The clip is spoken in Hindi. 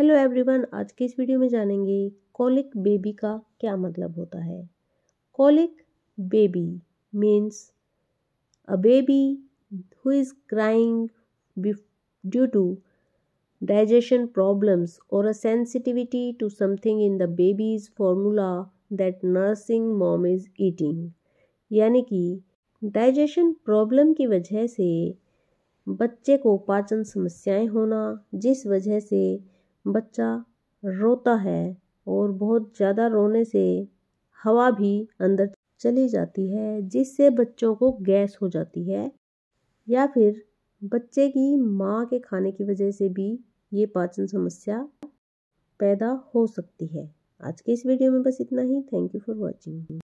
हेलो एवरीवन आज के इस वीडियो में जानेंगे कॉलिक बेबी का क्या मतलब होता है colic baby means a baby who is crying due to digestion problems और a sensitivity to something in the baby's formula that nursing mom is eating यानी कि डाइजेशन प्रॉब्लम की वजह से बच्चे को पाचन समस्याएं होना जिस वजह से बच्चा रोता है और बहुत ज़्यादा रोने से हवा भी अंदर चली जाती है जिससे बच्चों को गैस हो जाती है या फिर बच्चे की माँ के खाने की वजह से भी ये पाचन समस्या पैदा हो सकती है आज के इस वीडियो में बस इतना ही थैंक यू फॉर वॉचिंग